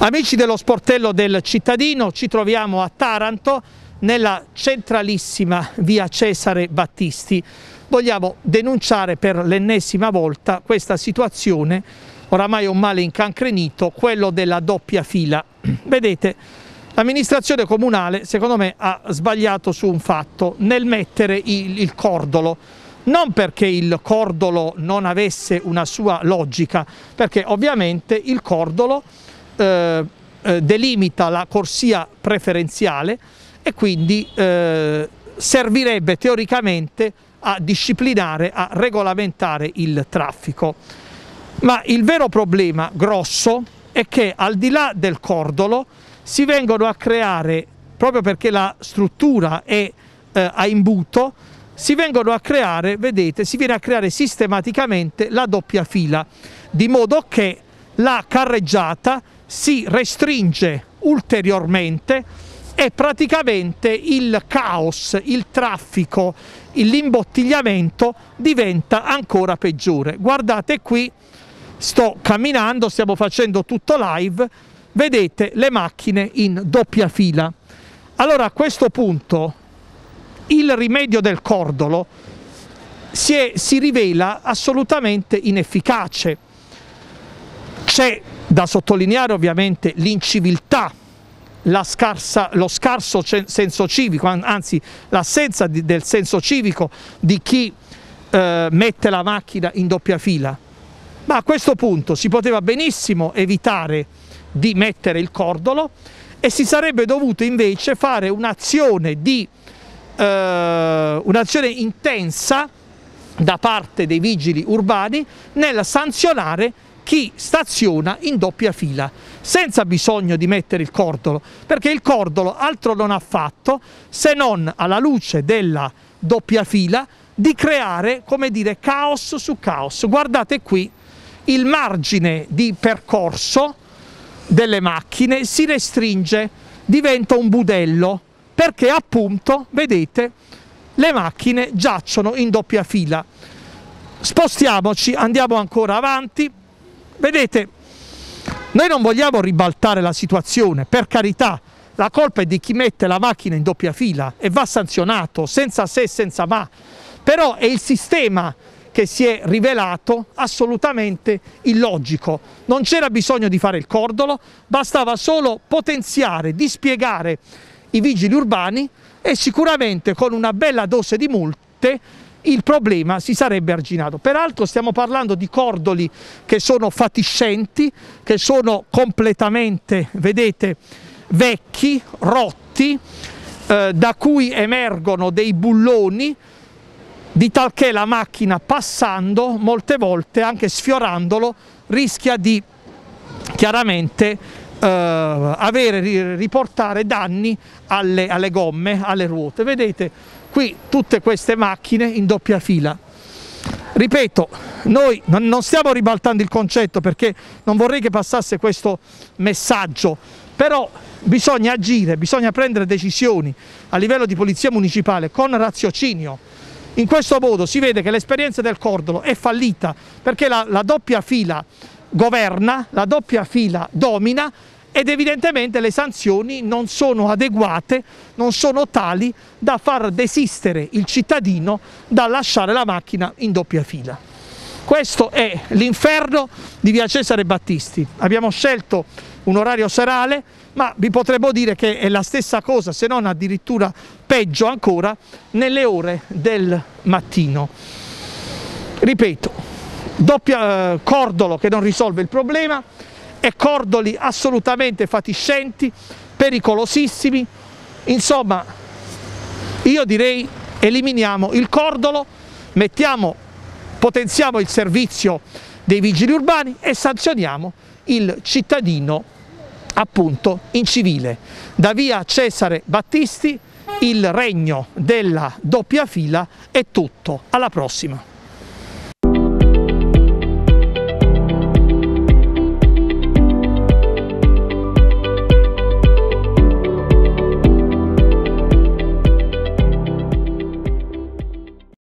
Amici dello sportello del cittadino, ci troviamo a Taranto nella centralissima via Cesare Battisti. Vogliamo denunciare per l'ennesima volta questa situazione, oramai un male incancrenito, quello della doppia fila. Vedete, l'amministrazione comunale secondo me ha sbagliato su un fatto, nel mettere il, il cordolo non perché il cordolo non avesse una sua logica, perché ovviamente il cordolo eh, eh, delimita la corsia preferenziale e quindi eh, servirebbe teoricamente a disciplinare, a regolamentare il traffico. Ma il vero problema grosso è che al di là del cordolo si vengono a creare, proprio perché la struttura è eh, a imbuto, si vengono a creare, vedete, si viene a creare sistematicamente la doppia fila, di modo che la carreggiata si restringe ulteriormente e praticamente il caos, il traffico, l'imbottigliamento diventa ancora peggiore. Guardate qui, sto camminando, stiamo facendo tutto live, vedete le macchine in doppia fila. Allora a questo punto il rimedio del cordolo si, è, si rivela assolutamente inefficace. C'è da sottolineare ovviamente l'inciviltà lo scarso senso civico, anzi l'assenza del senso civico di chi eh, mette la macchina in doppia fila. Ma a questo punto si poteva benissimo evitare di mettere il cordolo e si sarebbe dovuto invece fare un'azione eh, un intensa da parte dei vigili urbani nel sanzionare chi staziona in doppia fila, senza bisogno di mettere il cordolo, perché il cordolo altro non ha fatto se non alla luce della doppia fila di creare, come dire, caos su caos. Guardate qui il margine di percorso delle macchine si restringe, diventa un budello, perché appunto, vedete, le macchine giacciono in doppia fila. Spostiamoci, andiamo ancora avanti. Vedete, noi non vogliamo ribaltare la situazione, per carità, la colpa è di chi mette la macchina in doppia fila e va sanzionato senza se e senza ma, però è il sistema che si è rivelato assolutamente illogico. Non c'era bisogno di fare il cordolo, bastava solo potenziare, dispiegare i vigili urbani e sicuramente con una bella dose di multe il problema si sarebbe arginato. Peraltro stiamo parlando di cordoli che sono fatiscenti, che sono completamente, vedete, vecchi, rotti, eh, da cui emergono dei bulloni, di talché la macchina passando molte volte, anche sfiorandolo, rischia di chiaramente eh, avere, riportare danni alle, alle gomme, alle ruote. Vedete qui tutte queste macchine in doppia fila, ripeto, noi non stiamo ribaltando il concetto perché non vorrei che passasse questo messaggio, però bisogna agire, bisogna prendere decisioni a livello di polizia municipale con raziocinio. In questo modo si vede che l'esperienza del Cordolo è fallita perché la, la doppia fila governa, la doppia fila domina ed evidentemente le sanzioni non sono adeguate, non sono tali da far desistere il cittadino da lasciare la macchina in doppia fila. Questo è l'inferno di via Cesare Battisti. Abbiamo scelto un orario serale, ma vi potremmo dire che è la stessa cosa, se non addirittura peggio ancora, nelle ore del mattino. Ripeto, doppio eh, Cordolo che non risolve il problema e Cordoli assolutamente fatiscenti, pericolosissimi, insomma io direi eliminiamo il Cordolo, mettiamo, potenziamo il servizio dei vigili urbani e sanzioniamo il cittadino appunto civile. Da via Cesare Battisti il regno della doppia fila è tutto, alla prossima!